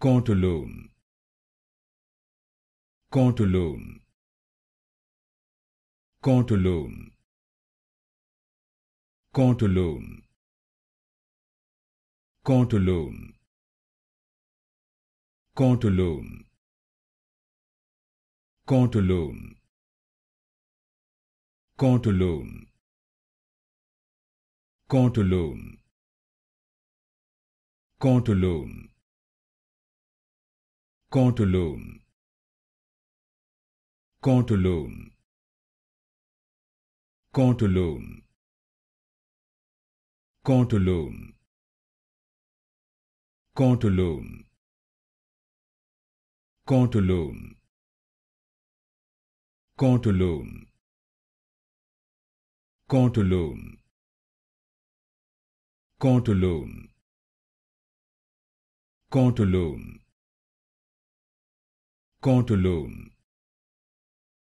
Pantaloon. Pantaloon. Pantaloon. Pantaloon. Pantaloon. Pantaloon. Pantaloon. Pantaloon. Pantaloon. Pantaloon. Pantaloon. Pantaloon. Pantaloon. Pantaloon. Pantaloon. Pantaloon. Pantaloon. Pantaloon. Pantaloon. Pantaloon alone.